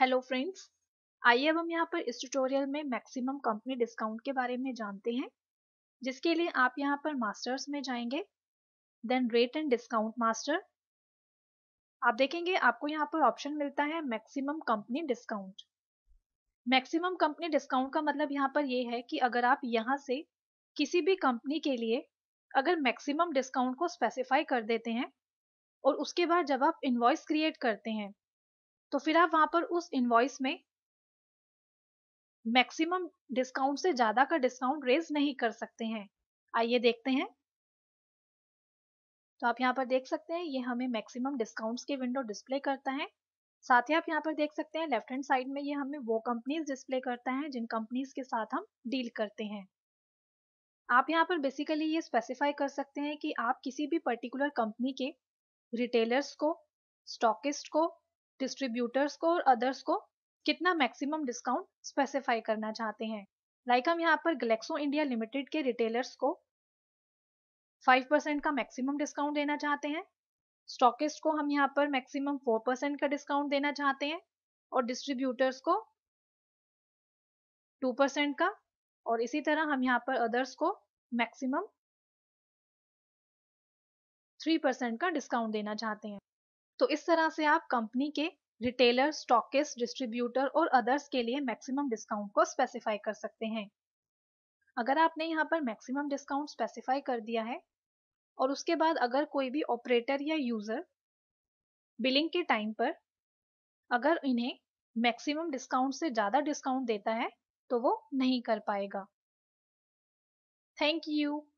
hello friends आइए अब हम यहाँ पर इस ट्यूटोरियल में मैक्सिमम कंपनी डिस्काउंट के बारे में जानते हैं जिसके लिए आप यहाँ पर मास्टर्स में जाएंगे then rate and discount master आप देखेंगे आपको यहाँ पर ऑप्शन मिलता है maximum company discount maximum company discount का मतलब यहाँ पर यह है कि अगर आप यहाँ से किसी भी कंपनी के लिए अगर मैक्सिमम डिस्काउंट को स्पेसिफाई कर देते हैं और उसके बाद जब आप इन्वॉइस क्रिएट करते हैं तो फिर आप वहां पर उस इनवॉइस में मैक्सिमम डिस्काउंट से ज्यादा का डिस्काउंट रेज नहीं कर सकते हैं आइए देखते हैं तो आप यहाँ पर देख सकते हैं ये हमें मैक्सिमम डिस्काउंट्स के विंडो डिस्प्ले करता है साथ ही आप यहाँ पर देख सकते हैं लेफ्ट हैंड साइड में ये हमें वो कंपनीज डिस्प्ले करता है जिन कंपनीज के साथ हम डील करते हैं आप यहाँ पर बेसिकली ये स्पेसिफाई कर सकते हैं कि आप किसी भी पर्टिकुलर कंपनी के रिटेलर्स को स्टॉकिस्ट को डिस्ट्रीब्यूटर्स को और अदर्स को कितना मैक्सिमम डिस्काउंट स्पेसिफाई करना चाहते हैं लाइक like हम यहाँ पर गलेक्सो इंडिया लिमिटेड के रिटेलर्स को 5% का मैक्सिमम डिस्काउंट देना चाहते हैं स्टॉकिस्ट को हम यहाँ पर मैक्सिमम 4% का डिस्काउंट देना चाहते हैं और डिस्ट्रीब्यूटर्स को 2% का और इसी तरह हम यहाँ पर अदर्स को मैक्सिमम 3% का डिस्काउंट देना चाहते हैं तो इस तरह से आप कंपनी के रिटेलर स्टॉकिस डिस्ट्रीब्यूटर और अदर्स के लिए मैक्सिमम डिस्काउंट को स्पेसिफाई कर सकते हैं अगर आपने यहाँ पर मैक्सिमम डिस्काउंट स्पेसिफाई कर दिया है और उसके बाद अगर कोई भी ऑपरेटर या यूजर बिलिंग के टाइम पर अगर इन्हें मैक्सिमम डिस्काउंट से ज्यादा डिस्काउंट देता है तो वो नहीं कर पाएगा थैंक यू